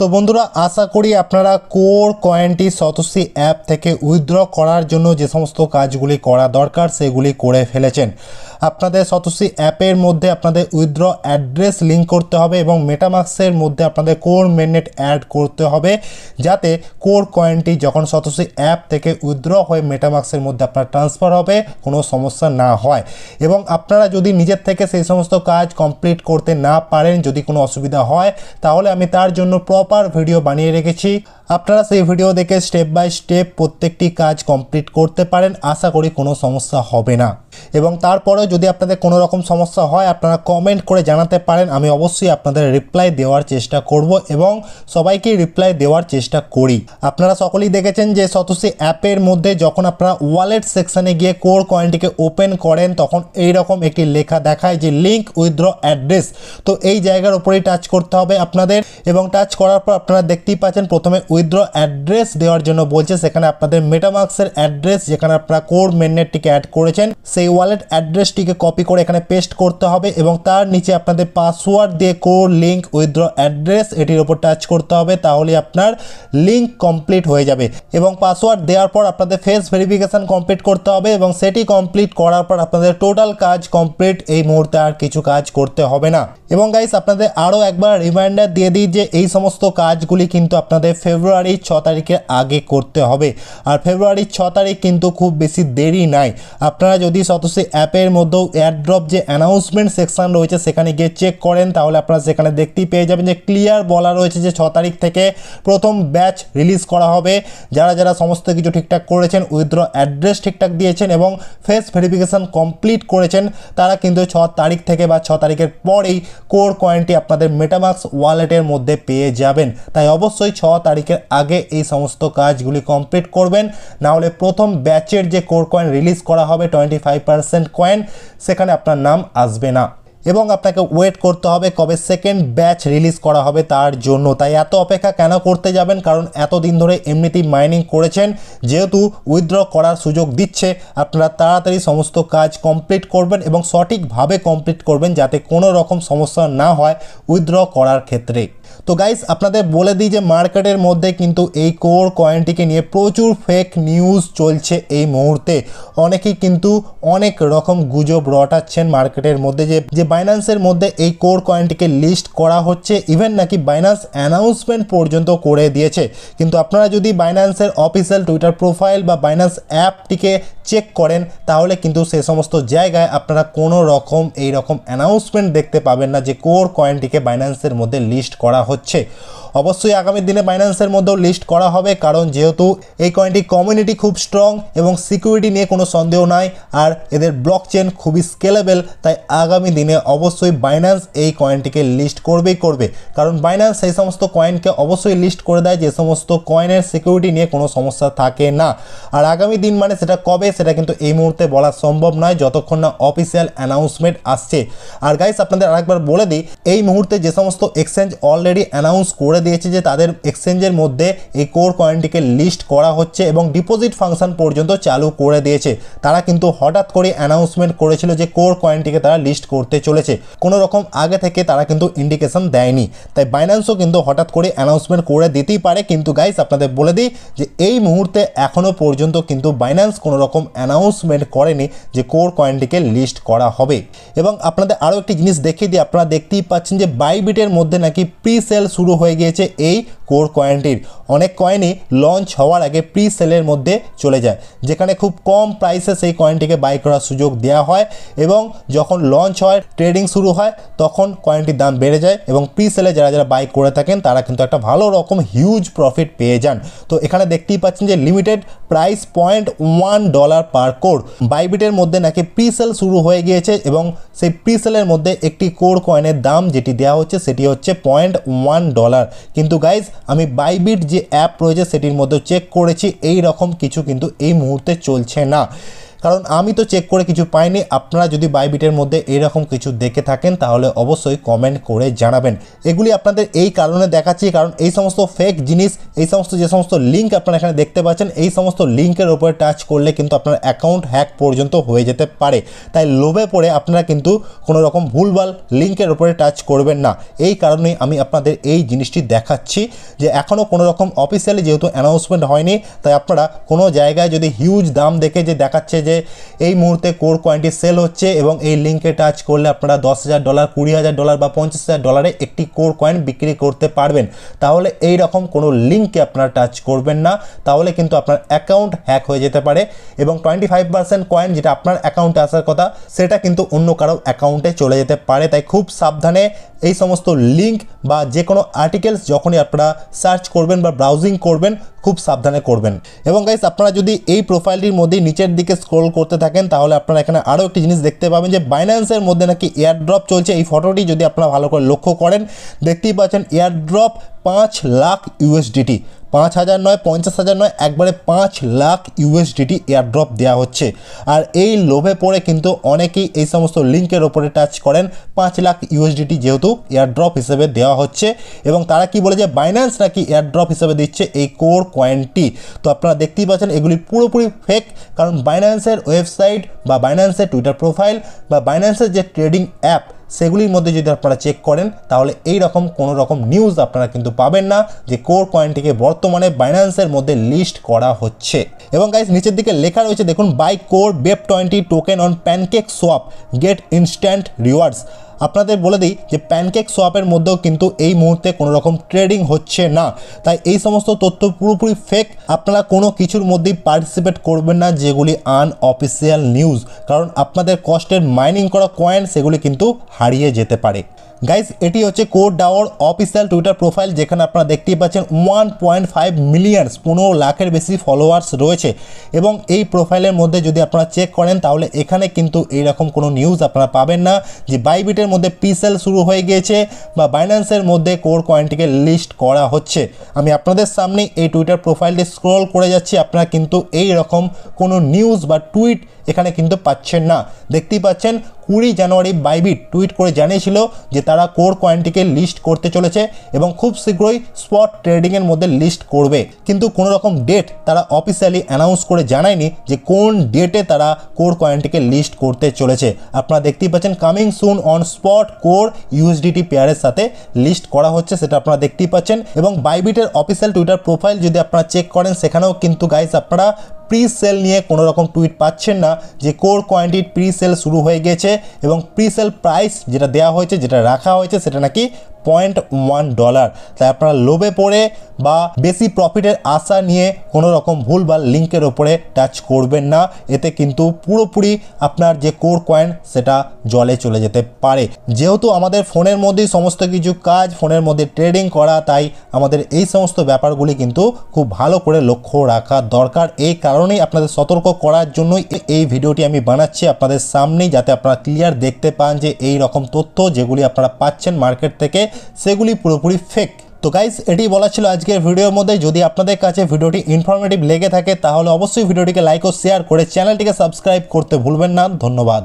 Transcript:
তো বন্ধুরা আশা করি আপনারা কোর কয়েনটি সতসি অ্যাপ থেকে উইথড্র করার জন্য যে সমস্ত কাজগুলি করা দরকার সেগুলি করে ফেলেছেন আপনাদের সতসি অ্যাপের মধ্যে আপনাদের উইথড্র অ্যাড্রেস লিঙ্ক করতে হবে এবং মেটামাক্সের মধ্যে আপনাদের কোর মেননেট অ্যাড করতে হবে যাতে কোর কয়েনটি যখন সতসি অ্যাপ থেকে উইথড্র হয়ে মেটামাক্সের মধ্যে আপনার ট্রান্সফার হবে কোনো সমস্যা না হয় এবং আপনারা যদি নিজের থেকে সেই সমস্ত কাজ কমপ্লিট করতে না পারেন যদি কোনো অসুবিধা হয় তাহলে আমি তার জন্য প্রপ প্রপার ভিডিও বানিয়ে রেখেছি আপনারা সেই ভিডিও দেখে স্টেপ বাই স্টেপ প্রত্যেকটি কাজ কমপ্লিট করতে পারেন আশা করি কোনো সমস্যা হবে না এবং তারপরেও যদি আপনাদের কোনো রকম সমস্যা হয় আপনারা কমেন্ট করে জানাতে পারেন আমি অবশ্যই আপনাদের রিপ্লাই দেওয়ার চেষ্টা করব এবং সবাইকে রিপ্লাই দেওয়ার চেষ্টা করি আপনারা সকলেই দেখেছেন যে সতসী অ্যাপের মধ্যে যখন আপনারা ওয়ালেট সেকশানে গিয়ে কোর কয়েনটিকে ওপেন করেন তখন এই রকম একটি লেখা দেখায় যে লিঙ্ক উইথড্র অ্যাড্রেস তো এই জায়গার উপরেই টাচ করতে হবে আপনাদের এবং টাচ করার দেওয়ার পর আপনারা দেখতেই পাচ্ছেন প্রথমে উইথড্র অ্যাড্রেস দেওয়ার জন্য বলছে সেখানে আপনাদের মেটামার্কসের অ্যাড্রেস যেখানে আপনারা কোড মেননেটটিকে অ্যাড করেছেন সেই ওয়ালেট অ্যাড্রেসটিকে কপি করে এখানে পেস্ট করতে হবে এবং তার নিচে আপনাদের পাসওয়ার্ড দিয়ে কোর লিঙ্ক উইথড্র অ্যাড্রেস এটির ওপর টাচ করতে হবে তাহলে আপনার লিঙ্ক কমপ্লিট হয়ে যাবে এবং পাসওয়ার্ড দেওয়ার পর আপনাদের ফেস ভেরিফিকেশান কমপ্লিট করতে হবে এবং সেটি কমপ্লিট করার পর আপনাদের টোটাল কাজ কমপ্লিট এই মুহূর্তে আর কিছু কাজ করতে হবে না এবং গাইস আপনাদের আরও একবার রিমাইন্ডার দিয়ে দিই যে এই সমস্ত কাজগুলি কিন্তু আপনাদের ফেব্রুয়ারি ছ তারিখের আগে করতে হবে আর ফেব্রুয়ারির ছ তারিখ কিন্তু খুব বেশি দেরি নাই আপনারা যদি সতসি অ্যাপের মধ্যেও অ্যাড্রপ যে অ্যানাউন্সমেন্ট সেকশান রয়েছে সেখানে গিয়ে চেক করেন তাহলে আপনারা সেখানে দেখতেই পেয়ে যাবেন যে ক্লিয়ার বলা রয়েছে যে ছ তারিখ থেকে প্রথম ব্যাচ রিলিজ করা হবে যারা যারা সমস্ত কিছু ঠিকঠাক করেছেন উইথড্র অ্যাড্রেস ঠিকঠাক দিয়েছেন এবং ফেস ভেরিফিকেশান কমপ্লিট করেছেন তারা কিন্তু ছ তারিখ থেকে বা ছ তারিখের পরেই কোর কয়েনটি আপনাদের মেটামাক্স ওয়ালেটের মধ্যে পেয়ে যাবে যাবেন তাই অবশ্যই ছ তারিখের আগে এই সমস্ত কাজগুলি কমপ্লিট করবেন নাহলে প্রথম ব্যাচের যে কোর কয়েন রিলিজ করা হবে টোয়েন্টি ফাইভ পার্সেন্ট কয়েন সেখানে আপনার নাম আসবে না এবং আপনাকে ওয়েট করতে হবে কবে সেকেন্ড ব্যাচ রিলিজ করা হবে তার জন্য তাই এত অপেক্ষা কেন করতে যাবেন কারণ এতদিন ধরে এমনিতেই মাইনিং করেছেন যেহেতু উইথড্র করার সুযোগ দিচ্ছে আপনারা তাড়াতাড়ি সমস্ত কাজ কমপ্লিট করবেন এবং সঠিকভাবে কমপ্লিট করবেন যাতে কোনো রকম সমস্যা না হয় উইথড্র করার ক্ষেত্রে তো গাইস আপনাদের বলে দিই যে মার্কেটের মধ্যে কিন্তু এই কোর কয়েনটিকে নিয়ে প্রচুর ফেক নিউজ চলছে এই মুহূর্তে অনেকেই কিন্তু অনেক রকম গুজব রটাচ্ছেন মার্কেটের মধ্যে যে বাইন্যান্সের মধ্যে এই কোর কয়েনটিকে লিস্ট করা হচ্ছে ইভেন নাকি বাইন্যান্স অ্যানাউন্সমেন্ট পর্যন্ত করে দিয়েছে কিন্তু আপনারা যদি বাইন্যান্সের অফিসিয়াল টুইটার প্রোফাইল বা বাইন্যান্স অ্যাপটিকে চেক করেন তাহলে কিন্তু সে সমস্ত জায়গায় আপনারা কোনো রকম এই রকম অ্যানাউন্সমেন্ট দেখতে পাবেন না যে কোর কয়েনটিকে বাইন্যান্সের মধ্যে লিস্ট করা হচ্ছে অবশ্যই আগামী দিনে বাইন্যান্সের মধ্যেও লিস্ট করা হবে কারণ যেহেতু এই কয়েনটি কমিউনিটি খুব স্ট্রং এবং সিকিউরিটি নিয়ে কোনো সন্দেহ নাই আর এদের ব্লক চেন খুবই স্কেলেবেল তাই আগামী দিনে অবশ্যই বাইন্যান্স এই কয়েনটিকে লিস্ট করবেই করবে কারণ বাইন্যান্স সেই সমস্ত কয়েনকে অবশ্যই লিস্ট করে দেয় যে সমস্ত কয়েনের সিকিউরিটি নিয়ে কোনো সমস্যা থাকে না আর আগামী দিন মানে সেটা কবে সেটা কিন্তু এই মুহূর্তে বলা সম্ভব নয় যতক্ষণ না অফিসিয়াল অ্যানাউন্সমেন্ট আসছে আর গাইস আপনাদের আরেকবার বলে দিই এই মুহূর্তে যে সমস্ত এক্সচেঞ্জ অলরেডি অ্যানাউন্স করে দিয়েছে যে তাদের এক্সচেঞ্জের মধ্যে এই কোর কয়েনটিকে লিস্ট করা হচ্ছে এবং ডিপোজিট ফাংশন পর্যন্ত চালু করে দিয়েছে তারা কিন্তু হঠাৎ করে অ্যানাউন্সমেন্ট করেছিল যে কোর কয়েনটিকে তারা লিস্ট করতে চলেছে কোনো রকম আগে থেকে তারা কিন্তু ইন্ডিকেশন দেয়নি তাই বাইন্যান্সও কিন্তু হঠাৎ করে অ্যানাউন্সমেন্ট করে দিতেই পারে কিন্তু গাইস আপনাদের বলে দিই যে এই মুহূর্তে এখনও পর্যন্ত কিন্তু বাইন্যান্স কোনো রকম অ্যানাউন্সমেন্ট করেনি যে কোর কয়েনটিকে লিস্ট করা হবে এবং আপনাদের আরও একটি জিনিস দেখিয়ে দিই আপনারা দেখতেই পাচ্ছেন যে বাইবিটের মধ্যে নাকি প্রি সেল শুরু হয়ে গিয়েছে এই কোর কয়েনটির অনেক কয়েনই লঞ্চ হওয়ার আগে প্রি সেলের মধ্যে চলে যায় যেখানে খুব কম প্রাইসে সেই কয়েনটিকে বাই করার সুযোগ দেওয়া হয় এবং যখন লঞ্চ হয় ট্রেডিং শুরু হয় তখন কয়েনটির দাম বেড়ে যায় এবং প্রি সেলে যারা যারা বাই করে থাকেন তারা কিন্তু একটা ভালো রকম হিউজ প্রফিট পেয়ে যান তো এখানে দেখতেই পাচ্ছেন যে limited price point one dollar dollar per Core বাইবিটের মধ্যে নাকি প্রি সেল শুরু হয়ে গিয়েছে এবং সেই প্রি সেলের মধ্যে একটি কোর কয়েনের দাম যেটি দেওয়া হচ্ছে সেটি হচ্ছে পয়েন্ট ওয়ান ডলার কিন্তু গাইজ আমি বাইবিট যে অ্যাপ রয়েছে সেটির মধ্যে চেক করেছি এই রকম কিছু কিন্তু এই মুহূর্তে চলছে না কারণ আমি তো চেক করে কিছু পাইনি আপনারা যদি বাইবিটের মধ্যে এরকম কিছু দেখে থাকেন তাহলে অবশ্যই কমেন্ট করে জানাবেন এগুলি আপনাদের এই কারণে দেখাচ্ছি কারণ এই সমস্ত ফেক জিনিস এই সমস্ত যে সমস্ত লিঙ্ক আপনারা এখানে দেখতে পাচ্ছেন এই সমস্ত লিঙ্কের ওপরে টাচ করলে কিন্তু আপনার অ্যাকাউন্ট হ্যাক পর্যন্ত হয়ে যেতে পারে তাই লোভে পড়ে আপনারা কিন্তু কোনো রকম ভুলভাল লিঙ্কের ওপরে টাচ করবেন না এই কারণেই আমি আপনাদের এই জিনিসটি দেখাচ্ছি যে এখনও কোনো রকম অফিসিয়ালি যেহেতু অ্যানাউন্সমেন্ট হয়নি তাই আপনারা কোনো জায়গায় যদি হিউজ দাম দেখে যে দেখাচ্ছে যে এই মুহূর্তে কোর কয়েনটি সেল হচ্ছে এবং এই লিঙ্কে টাচ করলে আপনারা দশ হাজার ডলার কুড়ি হাজার ডলার বা পঞ্চাশ হাজার ডলারে একটি কোর কয়েন বিক্রি করতে পারবেন তাহলে এই রকম কোনো লিঙ্কে আপনারা টাচ করবেন না তাহলে কিন্তু আপনার অ্যাকাউন্ট হ্যাক হয়ে যেতে পারে এবং টোয়েন্টি ফাইভ পার্সেন্ট কয়েন যেটা আপনার অ্যাকাউন্টে আসার কথা সেটা কিন্তু অন্য কারো অ্যাকাউন্টে চলে যেতে পারে তাই খুব সাবধানে এই সমস্ত লিঙ্ক বা যে কোনো আর্টিকেলস যখনই আপনারা সার্চ করবেন বা ব্রাউজিং করবেন খুব সাবধানে করবেন এবং গাইস আপনারা যদি এই প্রোফাইলটির মধ্যে নিচের দিকে স্ক্রল স্ক্রোল করতে থাকেন তাহলে আপনারা এখানে আরও একটি জিনিস দেখতে পাবেন যে বাইন্যান্সের মধ্যে নাকি এয়ারড্রপ চলছে এই ফটোটি যদি আপনারা ভালো করে লক্ষ্য করেন দেখতেই পাচ্ছেন এয়ারড্রপ পাঁচ লাখ ইউএসডিটি পাঁচ হাজার নয় পঞ্চাশ হাজার নয় একবারে পাঁচ লাখ ইউএসডিটি এয়ারড্রপ দেওয়া হচ্ছে আর এই লোভে পড়ে কিন্তু অনেকেই এই সমস্ত লিঙ্কের ওপরে টাচ করেন পাঁচ লাখ ইউএসডিটি যেহেতু এয়ারড্রপ হিসেবে দেওয়া হচ্ছে এবং তারা কি বলে যে বাইন্যান্স নাকি এয়ারড্রপ হিসেবে দিচ্ছে এই কোর কয়েনটি তো আপনারা দেখতেই পাচ্ছেন এগুলি পুরোপুরি ফেক কারণ বাইন্যান্সের ওয়েবসাইট বা বাইন্যান্সের টুইটার প্রোফাইল বা বাইন্যান্সের যে ট্রেডিং অ্যাপ সেগুলির মধ্যে যদি আপনারা চেক করেন তাহলে এই রকম কোনো রকম নিউজ আপনারা কিন্তু পাবেন না যে কোর কয়েনটিকে বর্তমানে বাইন্যান্সের মধ্যে লিস্ট করা হচ্ছে এবং গাইজ নিচের দিকে লেখা রয়েছে দেখুন buy Core BEP twenty token on PancakeSwap get instant rewards আপনাদের বলে দিই যে প্যানকেক সোয়াপের মধ্যেও কিন্তু এই মুহূর্তে কোনো রকম ট্রেডিং হচ্ছে না তাই এই সমস্ত তথ্য পুরোপুরি ফেক আপনারা কোনো কিছুর মধ্যেই পার্টিসিপেট করবেন না যেগুলি আনঅফিসিয়াল নিউজ কারণ আপনাদের কষ্টের মাইনিং করা কয়েন সেগুলি কিন্তু হারিয়ে যেতে পারে গাইস এটি হচ্ছে কোড ডাওয়ার অফিসিয়াল টুইটার প্রোফাইল যেখানে আপনারা দেখতেই পাচ্ছেন ওয়ান পয়েন্ট ফাইভ মিলিয়নস পনেরো লাখের বেশি ফলোয়ার্স রয়েছে এবং এই প্রোফাইলের মধ্যে যদি আপনারা চেক করেন তাহলে এখানে কিন্তু এইরকম কোনো নিউজ আপনারা পাবেন না যে বাইবিটের মধ্যে পিসেল শুরু হয়ে গিয়েছে বা বাইন্যান্সের মধ্যে কোর কয়েনটিকে লিস্ট করা হচ্ছে আমি আপনাদের সামনে এই টুইটার প্রোফাইলটি স্ক্রল করে যাচ্ছি আপনারা কিন্তু এই রকম কোনো নিউজ বা টুইট এখানে কিন্তু পাচ্ছেন না দেখতেই পাচ্ছেন কুড়ি জানুয়ারি বাইবিট টুইট করে জানিয়েছিল যে তারা কোর কয়েনটিকে লিস্ট করতে চলেছে এবং খুব শীঘ্রই স্পট ট্রেডিংয়ের মধ্যে লিস্ট করবে কিন্তু কোনো রকম ডেট তারা অফিসিয়ালি অ্যানাউন্স করে জানায়নি যে কোন ডেটে তারা কোর কয়েনটিকে লিস্ট করতে চলেছে আপনারা দেখতেই পাচ্ছেন coming soon on spot Core USDT পেয়ারের সাথে লিস্ট করা হচ্ছে সেটা আপনারা দেখতেই পাচ্ছেন এবং বাইবিটের অফিসিয়াল টুইটার প্রোফাইল যদি আপনারা চেক করেন সেখানেও কিন্তু গাইস আপনারা প্রি সেল নিয়ে কোনো রকম টুইট পাচ্ছেন না যে কোর কয়েনটির প্রি সেল শুরু হয়ে গেছে এবং প্রি সেল প্রাইস যেটা দেওয়া হয়েছে যেটা রাখা হয়েছে সেটা নাকি পয়েন্ট ওয়ান ডলার তাই আপনারা লোভে পড়ে বা বেশি প্রফিটের আশা নিয়ে কোনো রকম ভুল বা লিঙ্কের ওপরে টাচ করবেন না এতে কিন্তু পুরোপুরি আপনার যে কোর কয়েন সেটা জলে চলে যেতে পারে যেহেতু আমাদের ফোনের মধ্যেই সমস্ত কিছু কাজ ফোনের মধ্যে ট্রেডিং করা তাই আমাদের এই সমস্ত ব্যাপারগুলি কিন্তু খুব ভালো করে লক্ষ্য রাখা দরকার এই কারণেই আপনাদের সতর্ক করার জন্যই এই ভিডিওটি আমি বানাচ্ছি আপনাদের সামনেই যাতে আপনারা ক্লিয়ার দেখতে পান যে এই রকম তথ্য যেগুলি আপনারা পাচ্ছেন মার্কেট থেকে সেগুলি পুরোপুরি ফেক তো গাইজ এটি বলা ছিল আজকের ভিডিওর মধ্যে যদি আপনাদের কাছে ভিডিওটি ইনফরমেটিভ লেগে থাকে তাহলে অবশ্যই ভিডিওটিকে লাইক ও শেয়ার করে চ্যানেলটিকে সাবস্ক্রাইব করতে ভুলবেন না ধন্যবাদ